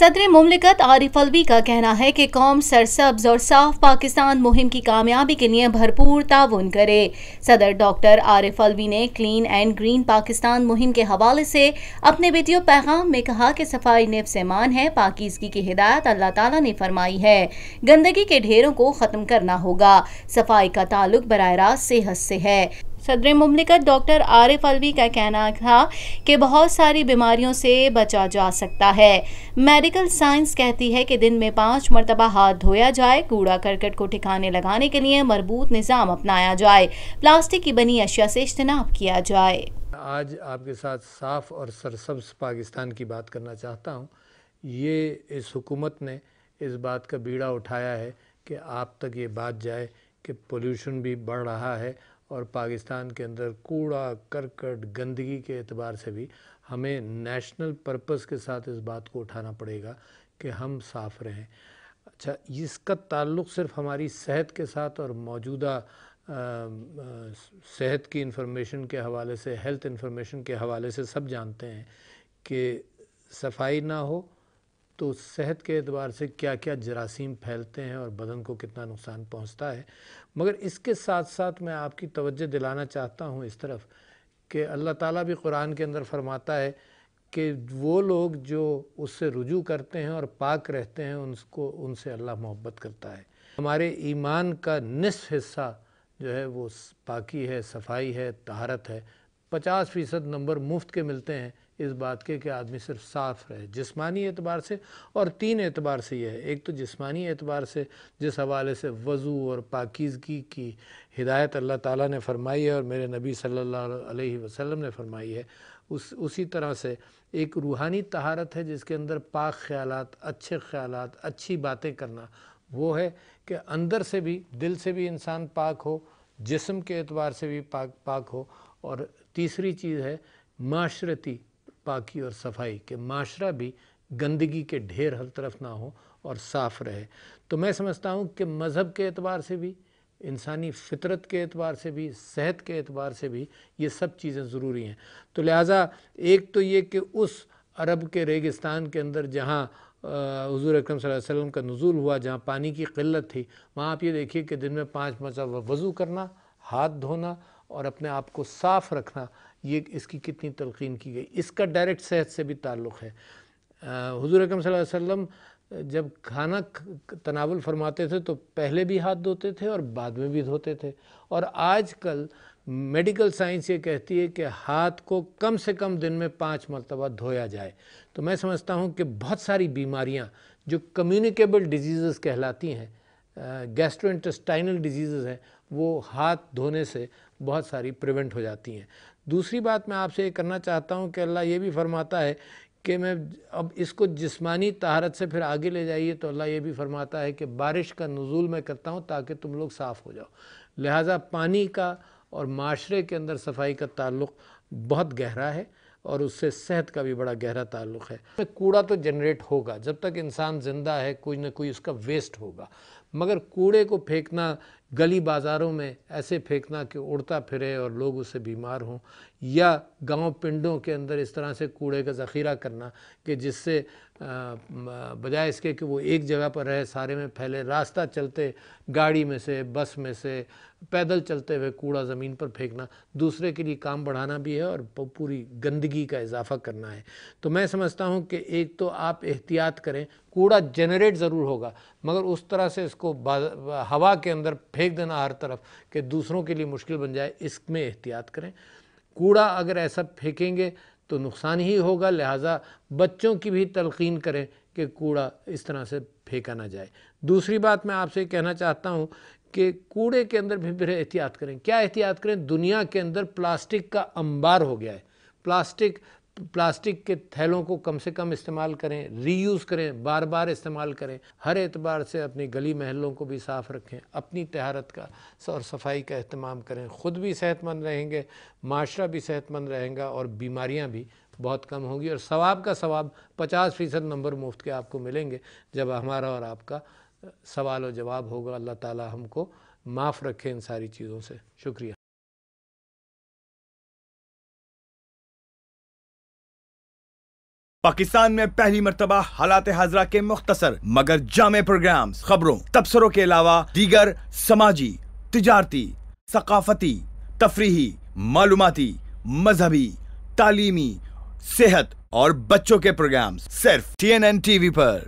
صدر مملکت عارف الوی کا کہنا ہے کہ قوم سرسبز اور صاف پاکستان مہم کی کامیابی کے لیے بھرپور تعاون کرے صدر ڈاکٹر عارف الوی نے کلین اینڈ گرین پاکستان مہم کے حوالے سے اپنے ویڈیو پیغام میں کہا کہ صفائی نفس سے مان ہے پاکیزگی کی ہدایت اللہ تعالیٰ نے فرمائی ہے گندگی کے ڈھیروں کو ختم کرنا ہوگا صفائی کا تعلق براہ راست صحت سے ہے صدر مملکت ڈاکٹر عارف الوی کا کہنا تھا کہ بہت ساری بیماریوں سے بچا جا سکتا ہے میڈیکل سائنس کہتی ہے کہ دن میں پانچ مرتبہ ہاتھ دھویا جائے کوڑا کرکٹ کو ٹھکانے لگانے کے لیے مربوط نظام اپنایا جائے پلاسٹک کی بنی اشیاء سے اجتناب کیا جائے آج آپ کے ساتھ صاف اور سرسبز پاکستان کی بات کرنا چاہتا ہوں یہ اس حکومت نے اس بات کا بیڑا اٹھایا ہے کہ آپ تک یہ بات جائے کہ پولیوشن بھی بڑھ رہا ہے اور پاکستان کے اندر کوڑا کرکٹ گندگی کے اعتبار سے بھی ہمیں نیشنل پرپس کے ساتھ اس بات کو اٹھانا پڑے گا کہ ہم صاف رہیں اچھا اس کا تعلق صرف ہماری صحت کے ساتھ اور موجودہ صحت کی انفارمیشن کے حوالے سے ہیلتھ انفارمیشن کے حوالے سے سب جانتے ہیں کہ صفائی نہ ہو تو صحت کے اعتبار سے کیا کیا جراثیم پھیلتے ہیں اور بدن کو کتنا نقصان پہنچتا ہے مگر اس کے ساتھ ساتھ میں آپ کی توجہ دلانا چاہتا ہوں اس طرف کہ اللہ تعالیٰ بھی قرآن کے اندر فرماتا ہے کہ وہ لوگ جو اس سے رجوع کرتے ہیں اور پاک رہتے ہیں ان کو ان سے اللہ محبت کرتا ہے ہمارے ایمان کا نصف حصہ جو ہے وہ پاکی ہے صفائی ہے طہارت ہے پچاس فیصد نمبر مفت کے ملتے ہیں اس بات کے کہ آدمی صرف صاف رہے جسمانی اعتبار سے اور تین اعتبار سے یہ ہے ایک تو جسمانی اعتبار سے جس حوالے سے وضو اور پاکیزگی کی ہدایت اللہ تعالیٰ نے فرمائی ہے اور میرے نبی صلی اللہ علیہ وسلم نے فرمائی ہے اس اسی طرح سے ایک روحانی طہارت ہے جس کے اندر پاک خیالات اچھے خیالات اچھی باتیں کرنا وہ ہے کہ اندر سے بھی دل سے بھی انسان پاک ہو جسم کے اعتبار سے بھی پاک پاک ہو اور تیسری چیز ہے معاشرتی پاکی اور صفائی کہ معاشرہ بھی گندگی کے ڈھیر ہر طرف نہ ہو اور صاف رہے تو میں سمجھتا ہوں کہ مذہب کے اعتبار سے بھی انسانی فطرت کے اعتبار سے بھی صحت کے اعتبار سے بھی یہ سب چیزیں ضروری ہیں تو لہٰذا ایک تو یہ کہ اس عرب کے ریگستان کے اندر جہاں حضور اکرم صلی اللہ علیہ وسلم کا نزول ہوا جہاں پانی کی قلت تھی وہاں آپ یہ دیکھیے کہ دن میں پانچ مرتبہ وضو کرنا ہاتھ دھونا اور اپنے آپ کو صاف رکھنا یہ اس کی کتنی تلقین کی گئی اس کا ڈائریکٹ صحت سے بھی تعلق ہے حضور اکرم صلی اللہ علیہ وسلم جب کھانا تناول فرماتے تھے تو پہلے بھی ہاتھ دھوتے تھے اور بعد میں بھی دھوتے تھے اور آج کل میڈیکل سائنس یہ کہتی ہے کہ ہاتھ کو کم سے کم دن میں پانچ مرتبہ دھویا جائے تو میں سمجھتا ہوں کہ بہت ساری بیماریاں جو کمیونیکیبل ڈیزیزز کہلاتی ہیں گیسٹرو انٹسٹائنل ڈیزیزز ہیں وہ ہاتھ دھونے سے بہت ساری پریونٹ ہو جاتی ہیں دوسری بات میں آپ سے یہ کرنا چاہتا ہوں کہ اللہ یہ بھی فرماتا ہے کہ میں اب اس کو جسمانی طہارت سے پھر آگے لے جائیے تو اللہ یہ بھی فرماتا ہے کہ بارش کا نزول میں کرتا ہوں تاکہ تم لوگ صاف ہو جاؤ لہٰذا پانی کا اور معاشرے کے اندر صفائی کا تعلق بہت گہرا ہے اور اس سے صحت کا بھی بڑا گہرا تعلق ہے کوڑا تو جنریٹ ہوگا جب تک انسان زندہ ہے کوئی نہ کوئی اس کا ویسٹ ہوگا مگر کوڑے کو پھینکنا گلی بازاروں میں ایسے پھینکنا کہ اڑتا پھرے اور لوگ اس سے بیمار ہوں یا گاؤں پنڈوں کے اندر اس طرح سے کوڑے کا ذخیرہ کرنا کہ جس سے بجائے اس کے کہ وہ ایک جگہ پر رہے سارے میں پھیلے راستہ چلتے گاڑی میں سے بس میں سے پیدل چلتے ہوئے کوڑا زمین پر پھینکنا دوسرے کے لیے کام بڑھانا بھی ہے اور پوری گندگی کا اضافہ کرنا ہے تو میں سمجھتا ہوں کہ ایک تو آپ احتیاط کریں کوڑا جنریٹ ضرور ہوگا مگر اس طرح سے اس کو ہوا کے اندر پھینک دینا ہر طرف کہ دوسروں کے لیے مشکل بن جائے اس میں احتیاط کریں کوڑا اگر ایسا پھینکیں گے تو نقصان ہی ہوگا لہٰذا بچوں کی بھی تلقین کریں کہ کوڑا اس طرح سے پھینکا نہ جائے دوسری بات میں آپ سے کہنا چاہتا ہوں کہ کوڑے کے اندر بھی پھر احتیاط کریں کیا احتیاط کریں دنیا کے اندر پلاسٹک کا انبار ہو گیا ہے پلاسٹک پلاسٹک کے تھیلوں کو کم سے کم استعمال کریں ری یوز کریں بار بار استعمال کریں ہر اعتبار سے اپنی گلی محلوں کو بھی صاف رکھیں اپنی تہارت کا اور صفائی کا اہتمام کریں خود بھی صحت مند رہیں گے معاشرہ بھی صحت مند رہیں گا اور بیماریاں بھی بہت کم ہوں گی اور ثواب کا ثواب پچاس فیصد نمبر مفت کے آپ کو ملیں گے جب ہمارا اور آپ کا سوال و جواب ہوگا اللہ تعالیٰ ہم کو معاف رکھیں ان ساری چیزوں سے شکریہ پاکستان میں پہلی مرتبہ حالات حاضرہ کے مختصر مگر جامع پروگرامز خبروں تبصروں کے علاوہ دیگر سماجی تجارتی ثقافتی تفریحی معلوماتی مذہبی تعلیمی صحت اور بچوں کے پروگرامز صرف T N N T V پر